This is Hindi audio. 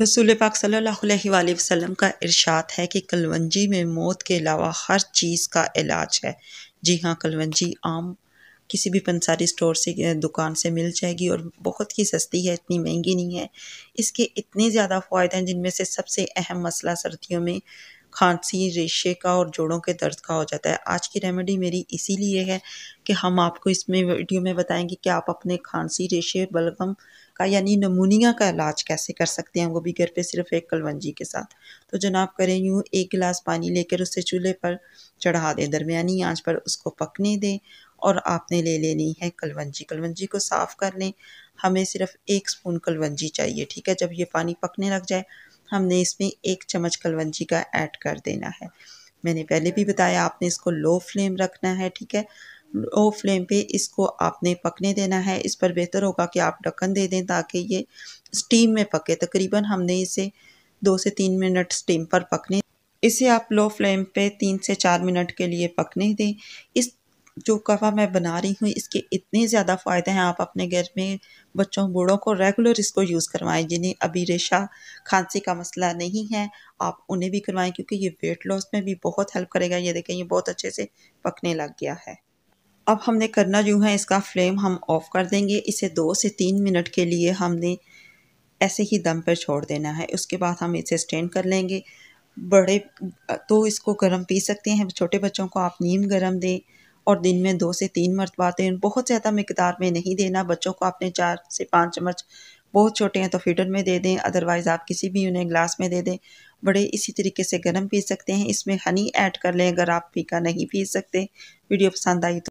रसूल पाक सल्ला वसम का इरशाद है कि कलवंजी में मौत के अलावा हर चीज़ का इलाज है जी हाँ कलवंजी आम किसी भी पंसारी स्टोर से दुकान से मिल जाएगी और बहुत ही सस्ती है इतनी महंगी नहीं है इसके इतने ज़्यादा फ़ायदे हैं जिनमें से सबसे अहम मसला सर्दियों में खांसी रेशे का और जोड़ों के दर्द का हो जाता है आज की रेमेडी मेरी इसीलिए है कि हम आपको इसमें वीडियो में बताएंगे कि आप अपने खांसी रेशे बलगम का यानी नमूनिया का इलाज कैसे कर सकते हैं वो भी घर पे सिर्फ एक कलवंजी के साथ तो जनाब करें यूँ एक गिलास पानी लेकर उसे चूल्हे पर चढ़ा दें दरमियानी आँच पर उसको पकने दें और आपने ले लेनी है कलवंजी कलवंजी को साफ़ कर लें हमें सिर्फ एक स्पून कलवंजी चाहिए ठीक है जब ये पानी पकने लग जाए हमने इसमें एक चम्मच कलवंजी का ऐड कर देना है मैंने पहले भी बताया आपने इसको लो फ्लेम रखना है ठीक है लो फ्लेम पे इसको आपने पकने देना है इस पर बेहतर होगा कि आप ढक्कन दे दें ताकि ये स्टीम में पके तकरीबन हमने इसे दो से तीन मिनट स्टीम पर पकने इसे आप लो फ्लेम पे तीन से चार मिनट के लिए पकने दें इस जो कहवा मैं बना रही हूँ इसके इतने ज़्यादा फ़ायदे हैं आप अपने घर में बच्चों बूढ़ों को रेगुलर इसको यूज़ करवाएं जिन्हें अभी रेशा खांसी का मसला नहीं है आप उन्हें भी करवाएं क्योंकि ये वेट लॉस में भी बहुत हेल्प करेगा ये देखें ये बहुत अच्छे से पकने लग गया है अब हमने करना जो है इसका फ्लेम हम ऑफ़ कर देंगे इसे दो से तीन मिनट के लिए हमने ऐसे ही दम पर छोड़ देना है उसके बाद हम इसे स्टेन कर लेंगे बड़े तो इसको गर्म पी सकते हैं छोटे बच्चों को आप नीम गर्म दें और दिन में दो से तीन मरतबा दें बहुत ज़्यादा मकदार में नहीं देना बच्चों को आपने चार से पाँच चम्मच बहुत छोटे हैं तो फीडर में दे दें अदरवाइज़ आप किसी भी उन्हें ग्लास में दे दें बड़े इसी तरीके से गर्म पी सकते हैं इसमें हनी ऐड कर लें अगर आप फीका नहीं पी सकते वीडियो पसंद आई तो